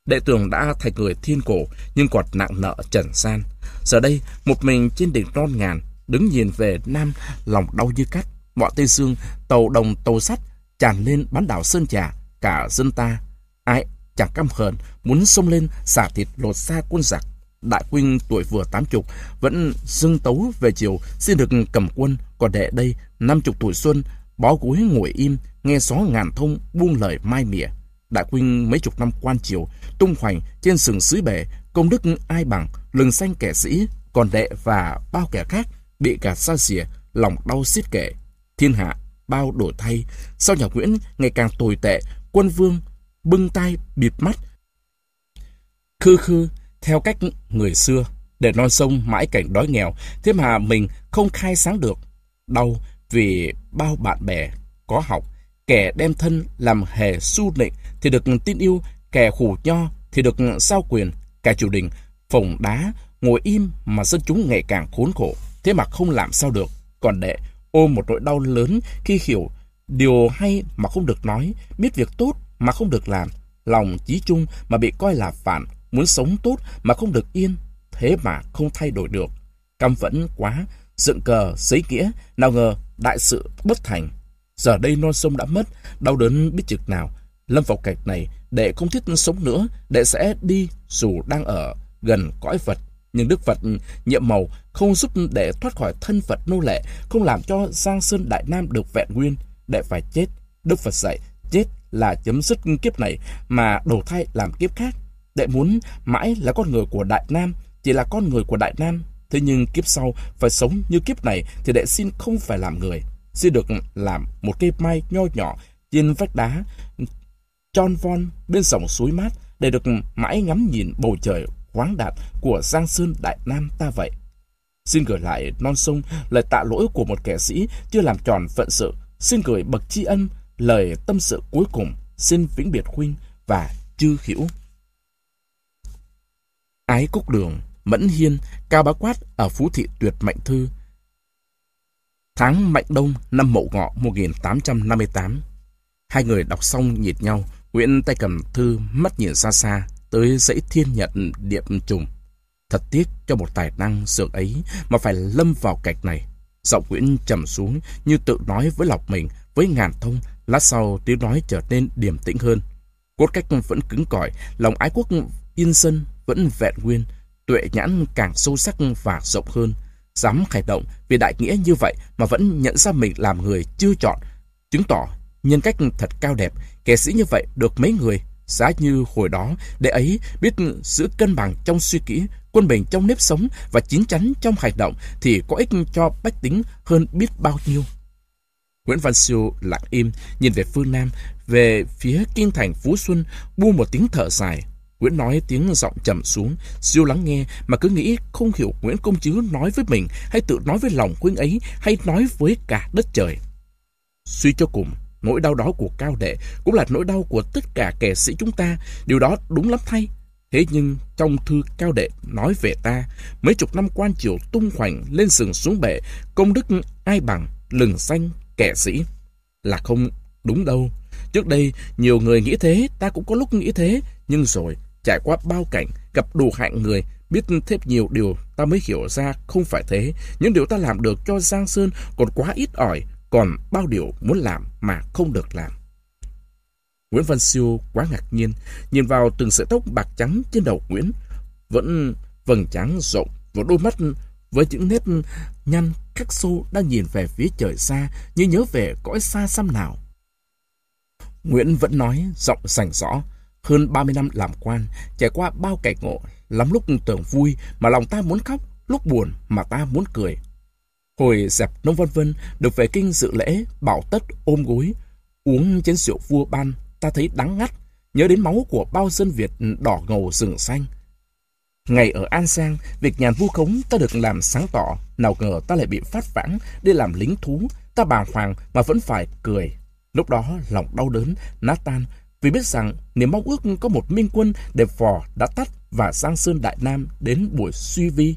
Đệ tường đã thành người thiên cổ nhưng còn nặng nợ trần san. Giờ đây, một mình trên đỉnh non ngàn, đứng nhìn về nam, lòng đau như cắt. Mọi tây xương tàu đồng tàu sắt tràn lên bán đảo Sơn Trà, cả dân ta. Ai chẳng căm hờn, muốn xông lên xả thịt lột xa quân giặc. Đại quynh tuổi vừa tám chục vẫn dưng tấu về chiều xin được cầm quân, còn đệ đây năm chục tuổi xuân, bó cúi ngồi im, nghe gió ngàn thông buông lời mai mỉa. Đã Quynh mấy chục năm quan triều, tung hoành trên sừng sứ bể, công đức ai bằng, lừng xanh kẻ sĩ, còn đệ và bao kẻ khác bị cả xa xìa lòng đau xiết kệ. Thiên hạ bao đổi thay, sau nhà Nguyễn ngày càng tồi tệ, quân vương bưng tay bịt mắt, khư khư theo cách người xưa để non sông mãi cảnh đói nghèo, thế mà mình không khai sáng được. Đau vì bao bạn bè có học, kẻ đem thân làm hề su nịnh thì được tin yêu, kẻ khủ nho thì được sao quyền, kẻ triều đình, phồng đá, ngồi im mà dân chúng ngày càng khốn khổ. Thế mà không làm sao được. Còn đệ ôm một nỗi đau lớn khi hiểu điều hay mà không được nói, biết việc tốt mà không được làm, lòng chí trung mà bị coi là phản, muốn sống tốt mà không được yên, thế mà không thay đổi được. Căm phẫn quá, dựng cờ, giấy nghĩa, nào ngờ đại sự bất thành. Giờ đây non sông đã mất, đau đớn biết chực nào, lâm vào cảnh này, để không thiết sống nữa, đệ sẽ đi dù đang ở gần cõi Phật. Nhưng Đức Phật nhiệm màu không giúp đệ thoát khỏi thân Phật nô lệ, không làm cho Giang Sơn Đại Nam được vẹn nguyên, đệ phải chết. Đức Phật dạy, chết là chấm dứt kiếp này mà đầu thai làm kiếp khác. Đệ muốn mãi là con người của Đại Nam, chỉ là con người của Đại Nam. Thế nhưng kiếp sau phải sống như kiếp này thì đệ xin không phải làm người. Xin được làm một cây mai nho nhỏ trên vách đá tròn von bên dòng suối mát để được mãi ngắm nhìn bầu trời khoáng đạt của Giang Sơn Đại Nam ta vậy. Xin gửi lại non sông lời tạ lỗi của một kẻ sĩ chưa làm tròn phận sự. Xin gửi bậc tri ân lời tâm sự cuối cùng. Xin vĩnh biệt huynh và chư hiểu. Ái Cúc Đường, Mẫn Hiên, Cao Bá Quát ở Phú Thị Tuyệt Mạnh Thư. Tháng Mạnh Đông năm Mậu Ngọ 1858. Hai người đọc xong nhịt nhau, Nguyễn tay cầm thư mắt nhìn xa xa tới dãy thiên nhật điệp trùng. Thật tiếc cho một tài năng dược ấy mà phải lâm vào cạch này. Giọng Nguyễn trầm xuống như tự nói với lọc mình, với ngàn thông, lát sau tiếng nói trở nên điềm tĩnh hơn. Cốt cách vẫn cứng cỏi, lòng ái quốc yên dân vẫn vẹn nguyên, tuệ nhãn càng sâu sắc và rộng hơn. Dám khải động vì đại nghĩa như vậy mà vẫn nhận ra mình làm người chưa chọn, chứng tỏ Nhân cách thật cao đẹp, kẻ sĩ như vậy được mấy người. Giá như hồi đó, để ấy biết giữ cân bằng trong suy nghĩ, quân bình trong nếp sống và chín chắn trong hành động thì có ích cho bách tính hơn biết bao nhiêu. Nguyễn Văn Siêu lặng im, nhìn về phương Nam, về phía kinh thành Phú Xuân, bu một tiếng thở dài. Nguyễn nói tiếng giọng trầm xuống, Siêu lắng nghe mà cứ nghĩ không hiểu Nguyễn Công Chứ nói với mình hay tự nói với lòng huynh ấy hay nói với cả đất trời. Suy cho cùng, Nỗi đau đó của Cao Đệ cũng là nỗi đau của tất cả kẻ sĩ chúng ta. Điều đó đúng lắm thay. Thế nhưng trong thư Cao Đệ nói về ta, mấy chục năm quan triều tung hoành lên sừng xuống bệ, công đức ai bằng, lừng xanh, kẻ sĩ. Là không đúng đâu. Trước đây, nhiều người nghĩ thế, ta cũng có lúc nghĩ thế, nhưng rồi, trải qua bao cảnh, gặp đủ hạng người, biết thêm nhiều điều, ta mới hiểu ra không phải thế. Những điều ta làm được cho Giang Sơn còn quá ít ỏi, còn bao điều muốn làm mà không được làm. Nguyễn Văn Siêu quá ngạc nhiên, nhìn vào từng sợi tóc bạc trắng trên đầu Nguyễn, vẫn vầng trắng rộng và đôi mắt với những nét nhăn khắc sâu đang nhìn về phía trời xa như nhớ về cõi xa xăm nào. Nguyễn vẫn nói giọng sành rõ, hơn 30 năm làm quan, trải qua bao cảnh ngộ, lắm lúc tưởng vui mà lòng ta muốn khóc, lúc buồn mà ta muốn cười, Hồi dẹp nông vân vân được về kinh dự lễ, bảo tất ôm gối, uống chén rượu vua ban, ta thấy đắng ngắt, nhớ đến máu của bao dân Việt đỏ ngầu rừng xanh. Ngày ở An Giang, việc nhàn vu khống ta được làm sáng tỏ, nào ngờ ta lại bị phát vãng đi làm lính thú, ta bàng hoàng mà vẫn phải cười. Lúc đó lòng đau đớn, nát tan, vì biết rằng niềm mong ước có một minh quân đẹp vò đã tắt và sang Sơn Đại Nam đến buổi suy vi.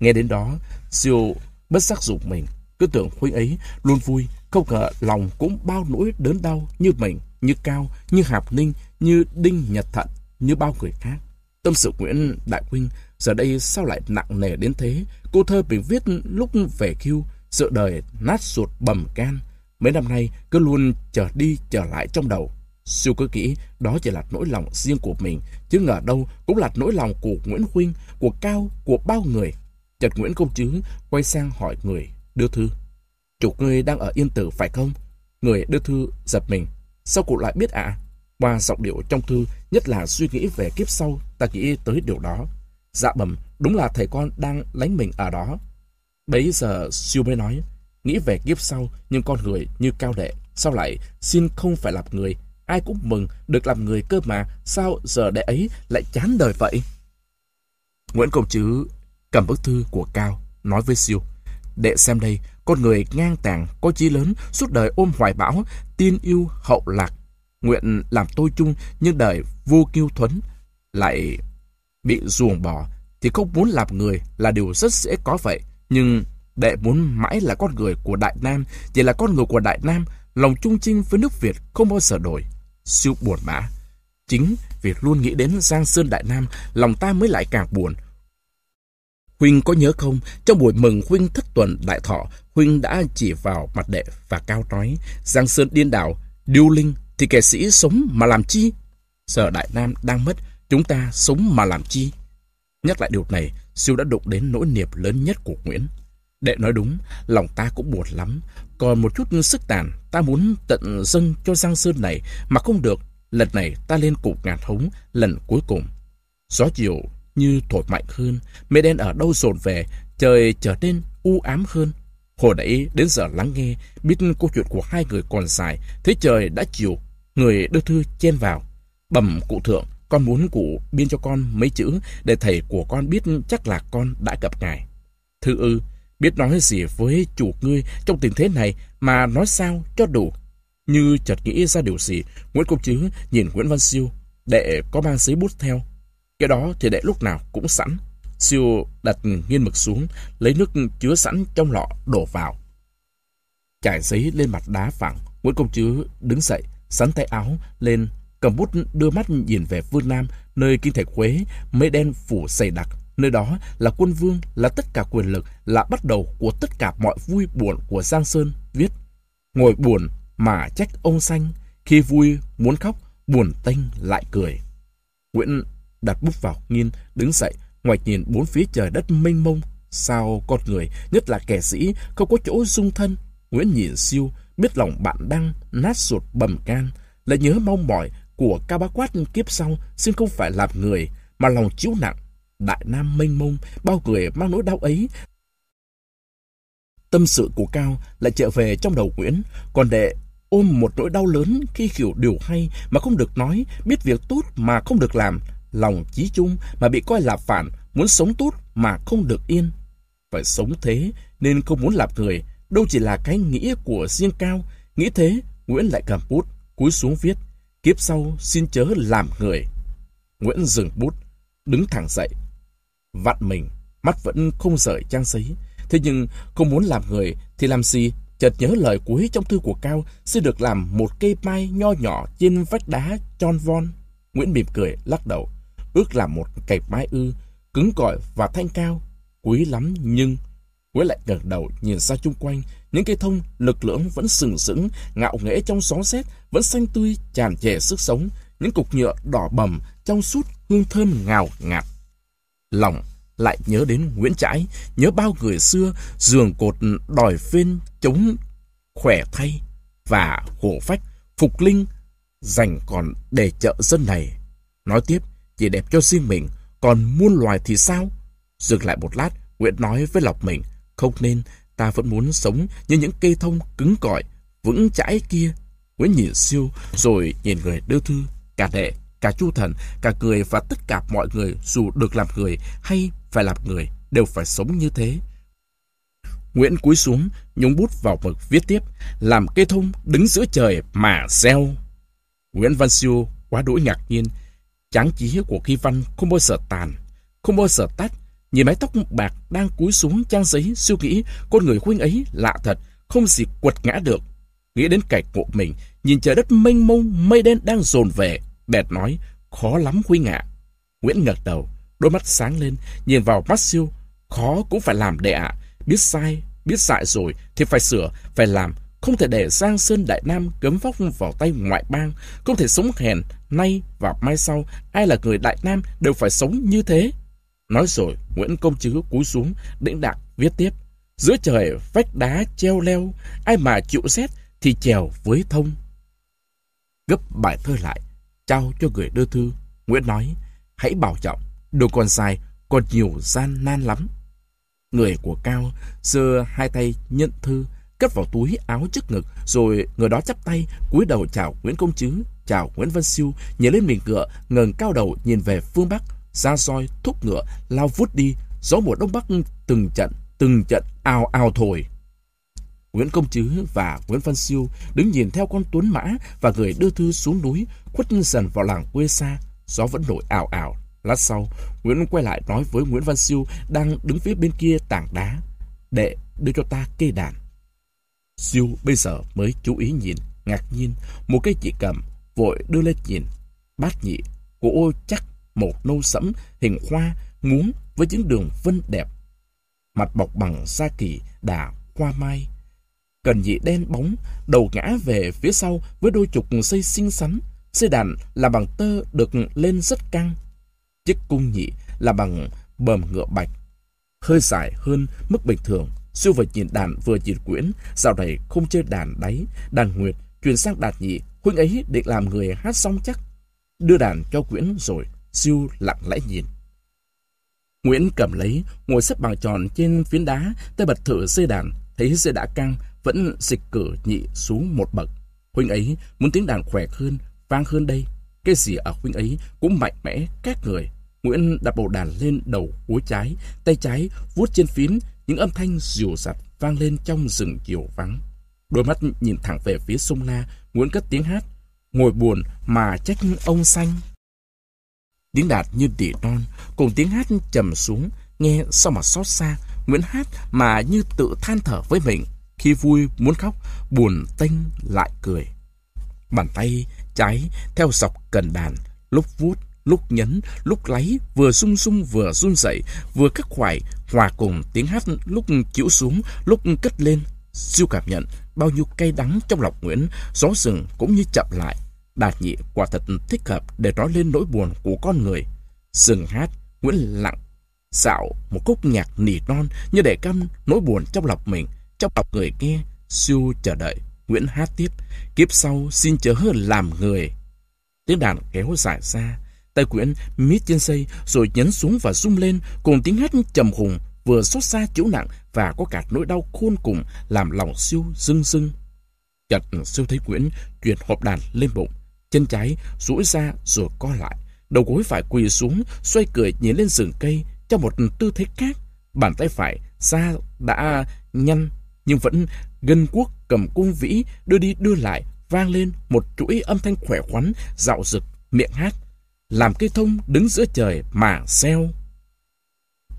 Nghe đến đó, Diệu bất giác dục mình. Cứ tưởng huynh ấy luôn vui, không ngờ lòng cũng bao nỗi đớn đau như mình, như Cao, như Hạp Ninh, như Đinh Nhật Thận, như bao người khác. Tâm sự Nguyễn Đại Huynh giờ đây sao lại nặng nề đến thế? Cô thơ mình viết lúc về khiêu, sự đời nát ruột bầm can. Mấy năm nay cứ luôn trở đi trở lại trong đầu. Siêu cứ kỹ, đó chỉ là nỗi lòng riêng của mình, chứ ngờ đâu cũng là nỗi lòng của Nguyễn Huynh, của Cao, của bao người Chợt Nguyễn Công Chứ quay sang hỏi người đưa thư. Chủ ngươi đang ở Yên Tử phải không? Người đưa thư giật mình. Sao cụ lại biết ạ? À? Qua giọng điệu trong thư, nhất là suy nghĩ về kiếp sau, ta nghĩ tới điều đó. Dạ bẩm, đúng là thầy con đang lánh mình ở đó. Bấy giờ siêu mới nói, nghĩ về kiếp sau, nhưng con người như cao đệ, sao lại xin không phải làm người, ai cũng mừng được làm người cơ mà, sao giờ đệ ấy lại chán đời vậy? Nguyễn Công Chứ cầm bức thư của Cao, nói với Siêu. Đệ xem đây, con người ngang tàng, có chí lớn, suốt đời ôm hoài bão, tin yêu hậu lạc. Nguyện làm tôi chung như đời vô kiêu thuấn, lại bị ruồng bỏ, thì không muốn làm người là điều rất dễ có vậy. Nhưng đệ muốn mãi là con người của Đại Nam, chỉ là con người của Đại Nam, lòng trung trinh với nước Việt không bao giờ đổi. Siêu buồn bã. Chính vì luôn nghĩ đến Giang Sơn Đại Nam, lòng ta mới lại càng buồn. Huynh có nhớ không, trong buổi mừng Huynh thất tuần đại thọ, Huynh đã chỉ vào mặt đệ và cao nói, Giang Sơn điên đảo, điêu linh, thì kẻ sĩ sống mà làm chi? Sở Đại Nam đang mất, chúng ta sống mà làm chi? Nhắc lại điều này, siêu đã đụng đến nỗi niềm lớn nhất của Nguyễn. Đệ nói đúng, lòng ta cũng buồn lắm. Còn một chút sức tàn, ta muốn tận dâng cho Giang Sơn này, mà không được. Lần này ta lên cục ngàn hống, lần cuối cùng. Gió chiều như thổi mạnh hơn, mây đen ở đâu dồn về, trời trở nên u ám hơn. Hồi nãy đến giờ lắng nghe, biết câu chuyện của hai người còn dài, thế trời đã chiều, người đưa thư chen vào. Bẩm cụ thượng, con muốn cụ biên cho con mấy chữ để thầy của con biết chắc là con đã gặp ngài. Thư ư, biết nói gì với chủ ngươi trong tình thế này mà nói sao cho đủ. Như chợt nghĩ ra điều gì, Nguyễn Công Chứ nhìn Nguyễn Văn Siêu, đệ có mang giấy bút theo, cái đó thì để lúc nào cũng sẵn. Siêu đặt nghiên mực xuống, lấy nước chứa sẵn trong lọ đổ vào. Chải giấy lên mặt đá phẳng, Nguyễn Công Chứ đứng dậy, sắn tay áo lên, cầm bút đưa mắt nhìn về phương Nam, nơi kinh thể Quế, mây đen phủ dày đặc. Nơi đó là quân vương, là tất cả quyền lực, là bắt đầu của tất cả mọi vui buồn của Giang Sơn, viết. Ngồi buồn mà trách ông xanh, khi vui muốn khóc, buồn tanh lại cười. Nguyễn đặt bút vào nghiên đứng dậy ngoài nhìn bốn phía trời đất mênh mông sao con người nhất là kẻ sĩ không có chỗ dung thân nguyễn nhìn siêu biết lòng bạn đang nát ruột bầm can lại nhớ mong mỏi của cao bá quát kiếp sau xin không phải làm người mà lòng chiếu nặng đại nam mênh mông bao người mang nỗi đau ấy tâm sự của cao lại trở về trong đầu nguyễn còn đệ ôm một nỗi đau lớn khi hiểu điều hay mà không được nói biết việc tốt mà không được làm lòng chí chung mà bị coi là phản, muốn sống tốt mà không được yên. Phải sống thế nên không muốn làm người, đâu chỉ là cái nghĩ của riêng cao. Nghĩ thế, Nguyễn lại cầm bút, cúi xuống viết, kiếp sau xin chớ làm người. Nguyễn dừng bút, đứng thẳng dậy. Vặn mình, mắt vẫn không rời trang giấy. Thế nhưng không muốn làm người thì làm gì? Chợt nhớ lời cuối trong thư của Cao sẽ được làm một cây mai nho nhỏ trên vách đá tròn von. Nguyễn mỉm cười, lắc đầu ước là một cây mai ư, cứng cỏi và thanh cao, quý lắm nhưng... Quế lại ngẩng đầu nhìn ra chung quanh, những cây thông lực lưỡng vẫn sừng sững, ngạo nghễ trong gió rét, vẫn xanh tươi, tràn trề sức sống, những cục nhựa đỏ bầm, trong suốt hương thơm ngào ngạt. Lòng lại nhớ đến Nguyễn Trãi, nhớ bao người xưa, giường cột đòi phên, chống khỏe thay và hổ phách, phục linh, dành còn để chợ dân này. Nói tiếp, chỉ đẹp cho riêng mình, còn muôn loài thì sao? Dừng lại một lát, Nguyễn nói với lọc mình, không nên, ta vẫn muốn sống như những cây thông cứng cỏi, vững chãi kia. Nguyễn nhìn siêu, rồi nhìn người đưa thư, cả đệ, cả chu thần, cả người và tất cả mọi người dù được làm người hay phải làm người đều phải sống như thế. Nguyễn cúi xuống, nhúng bút vào mực viết tiếp, làm cây thông đứng giữa trời mà gieo. Nguyễn Văn Siêu quá đỗi ngạc nhiên Tráng trí của Khi Văn không bao giờ tàn, không bao giờ tắt. Nhìn mái tóc bạc đang cúi xuống trang giấy suy nghĩ con người huynh ấy lạ thật, không gì quật ngã được. Nghĩ đến cảnh của mình, nhìn trời đất mênh mông, mây đen đang dồn về. Bẹt nói, khó lắm huynh ạ. Nguyễn ngật đầu, đôi mắt sáng lên, nhìn vào mắt siêu. Khó cũng phải làm đệ ạ, biết sai, biết dại rồi thì phải sửa, phải làm, không thể để Giang Sơn Đại Nam cấm vóc vào tay ngoại bang, không thể sống hèn, nay và mai sau, ai là người Đại Nam đều phải sống như thế. Nói rồi, Nguyễn Công Chứ cúi xuống, đĩnh đạc, viết tiếp. Giữa trời, vách đá treo leo, ai mà chịu rét thì trèo với thông. Gấp bài thơ lại, trao cho người đưa thư. Nguyễn nói, hãy bảo trọng, đồ còn dài, còn nhiều gian nan lắm. Người của Cao, giơ hai tay nhận thư, cất vào túi áo trước ngực, rồi người đó chắp tay, cúi đầu chào Nguyễn Công Chứ, chào Nguyễn Văn Siêu, nhảy lên mình ngựa, ngẩng cao đầu nhìn về phương Bắc, ra roi, thúc ngựa, lao vút đi, gió mùa Đông Bắc từng trận, từng trận ao ao thổi. Nguyễn Công Chứ và Nguyễn Văn Siêu đứng nhìn theo con tuấn mã và người đưa thư xuống núi, khuất dần vào làng quê xa, gió vẫn nổi ảo ảo. Lát sau, Nguyễn quay lại nói với Nguyễn Văn Siêu đang đứng phía bên kia tảng đá, đệ đưa cho ta cây đàn. Siêu bây giờ mới chú ý nhìn, ngạc nhiên, một cái chỉ cầm, vội đưa lên nhìn. Bát nhị, của ô chắc một nâu sẫm, hình hoa, ngún với những đường vân đẹp. Mặt bọc bằng sa kỳ, đà, hoa mai. Cần nhị đen bóng, đầu ngã về phía sau với đôi trục xây xinh xắn. Xây đàn là bằng tơ được lên rất căng. Chiếc cung nhị là bằng bờm ngựa bạch, hơi dài hơn mức bình thường Siêu vừa nhìn đàn vừa nhìn quyển, sau này không chơi đàn đáy, đàn nguyệt, chuyển sang đàn nhị, huynh ấy định làm người hát xong chắc. Đưa đàn cho quyển rồi, siêu lặng lẽ nhìn. Nguyễn cầm lấy, ngồi xếp bằng tròn trên phiến đá, tay bật thử dây đàn, thấy dây đã căng, vẫn dịch cử nhị xuống một bậc. Huynh ấy muốn tiếng đàn khỏe hơn, vang hơn đây. Cái gì ở huynh ấy cũng mạnh mẽ các người. Nguyễn đặt bộ đàn lên đầu gối trái, tay trái vuốt trên phím, những âm thanh dìu dặt vang lên trong rừng chiều vắng. Đôi mắt nhìn thẳng về phía sông La, nguyễn cất tiếng hát, ngồi buồn mà trách ông xanh. Tiếng đạt như tỉ non, cùng tiếng hát trầm xuống, nghe sao mà xót xa, Nguyễn hát mà như tự than thở với mình, khi vui muốn khóc, buồn tênh lại cười. Bàn tay trái theo dọc cần đàn, lúc vuốt, lúc nhấn, lúc lấy vừa rung rung vừa run rẩy, vừa khắc khoải, Hòa cùng tiếng hát lúc chiếu xuống, lúc cất lên. Siêu cảm nhận bao nhiêu cay đắng trong lòng Nguyễn, gió rừng cũng như chậm lại. Đạt nhị quả thật thích hợp để nói lên nỗi buồn của con người. Dừng hát, Nguyễn lặng, dạo một khúc nhạc nỉ non như để căm nỗi buồn trong lòng mình, trong lòng người nghe. Siêu chờ đợi, Nguyễn hát tiếp, kiếp sau xin chớ làm người. Tiếng đàn kéo dài ra Tay quyển mít trên dây rồi nhấn xuống và rung lên cùng tiếng hét trầm hùng vừa xót xa chịu nặng và có cả nỗi đau khôn cùng làm lòng siêu rưng rưng. Chợt siêu thấy quyển chuyển hộp đàn lên bụng, chân trái duỗi ra rồi co lại, đầu gối phải quỳ xuống, xoay cười nhìn lên rừng cây cho một tư thế khác. Bàn tay phải ra đã nhanh nhưng vẫn gân quốc cầm cung vĩ đưa đi đưa lại vang lên một chuỗi âm thanh khỏe khoắn dạo rực miệng hát làm cây thông đứng giữa trời mà xeo.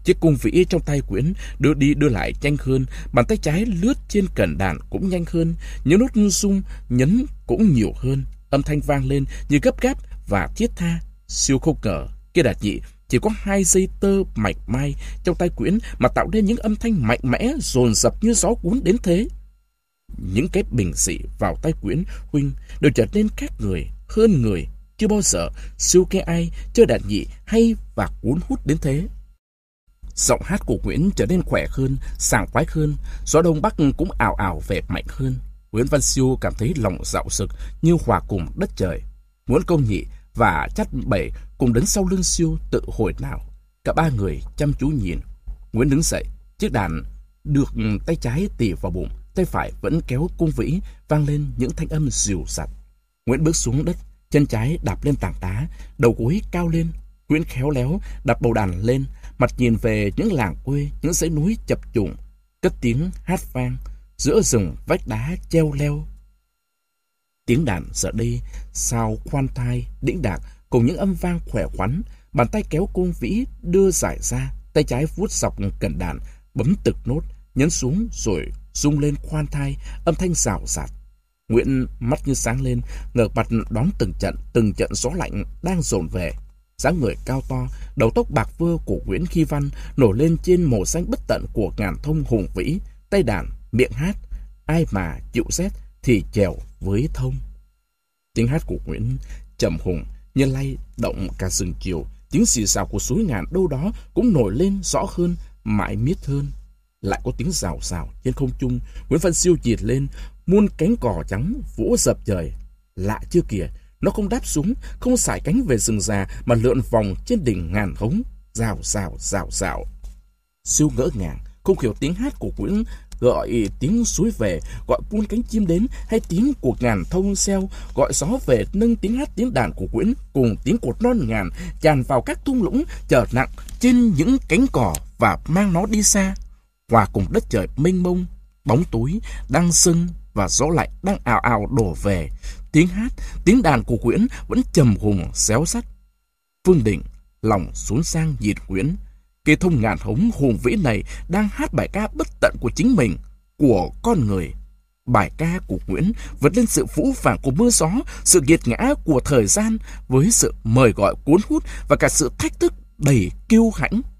Chiếc cung vĩ trong tay Quyển đưa đi đưa lại nhanh hơn, bàn tay trái lướt trên cần đàn cũng nhanh hơn, những nút rung nhấn cũng nhiều hơn, âm thanh vang lên như gấp gáp và thiết tha. Siêu không ngờ, kia đạt nhị chỉ có hai dây tơ mạch mai trong tay Quyển mà tạo nên những âm thanh mạnh mẽ dồn dập như gió cuốn đến thế. Những cái bình dị vào tay Quyển Huynh đều trở nên khác người, hơn người, chưa bao giờ siêu Suke Ai chơi đàn nhị hay và cuốn hút đến thế. Giọng hát của Nguyễn trở nên khỏe hơn, sảng khoái hơn, gió đông bắc cũng ảo ảo về mạnh hơn. Nguyễn Văn Siêu cảm thấy lòng dạo sực như hòa cùng đất trời. Muốn công nhị và chắt bảy cùng đứng sau lưng Siêu tự hồi nào. Cả ba người chăm chú nhìn. Nguyễn đứng dậy, chiếc đàn được tay trái tì vào bụng, tay phải vẫn kéo cung vĩ, vang lên những thanh âm dịu dặt. Nguyễn bước xuống đất, chân trái đạp lên tảng đá, đầu gối cao lên, quyến khéo léo đặt bầu đàn lên, mặt nhìn về những làng quê, những dãy núi chập trùng, cất tiếng hát vang giữa rừng vách đá treo leo. Tiếng đàn giờ đây sao khoan thai, đĩnh đạc cùng những âm vang khỏe khoắn, bàn tay kéo cung vĩ đưa giải ra, tay trái vuốt dọc cần đàn, bấm từng nốt, nhấn xuống rồi rung lên khoan thai, âm thanh rào rạt Nguyễn mắt như sáng lên, ngờ mặt đón từng trận, từng trận gió lạnh đang dồn về. dáng người cao to, đầu tóc bạc vơ của Nguyễn Khi Văn nổi lên trên màu xanh bất tận của ngàn thông hùng vĩ, tay đàn, miệng hát. Ai mà chịu rét thì chèo với thông. Tiếng hát của Nguyễn trầm hùng, như lay động cả rừng chiều, tiếng xì xào của suối ngàn đâu đó cũng nổi lên rõ hơn, mãi miết hơn lại có tiếng rào rào trên không trung. Nguyễn Văn Siêu chìa lên, muôn cánh cỏ trắng vỗ dập trời. Lạ chưa kìa, nó không đáp xuống, không xải cánh về rừng già mà lượn vòng trên đỉnh ngàn hống, rào rào rào rào. Siêu ngỡ ngàng, không hiểu tiếng hát của Nguyễn gọi tiếng suối về, gọi buôn cánh chim đến hay tiếng của ngàn thông xeo, gọi gió về nâng tiếng hát tiếng đàn của Nguyễn cùng tiếng cột non ngàn tràn vào các thung lũng trở nặng trên những cánh cỏ và mang nó đi xa hòa cùng đất trời mênh mông, bóng tối đang sưng và gió lạnh đang ào ào đổ về. Tiếng hát, tiếng đàn của Nguyễn vẫn trầm hùng, xéo sắt. Phương Định lòng xuống sang nhìn Nguyễn. Kỳ thông ngàn hống hùng vĩ này đang hát bài ca bất tận của chính mình, của con người. Bài ca của Nguyễn vượt lên sự phũ phàng của mưa gió, sự nghiệt ngã của thời gian với sự mời gọi cuốn hút và cả sự thách thức đầy kiêu hãnh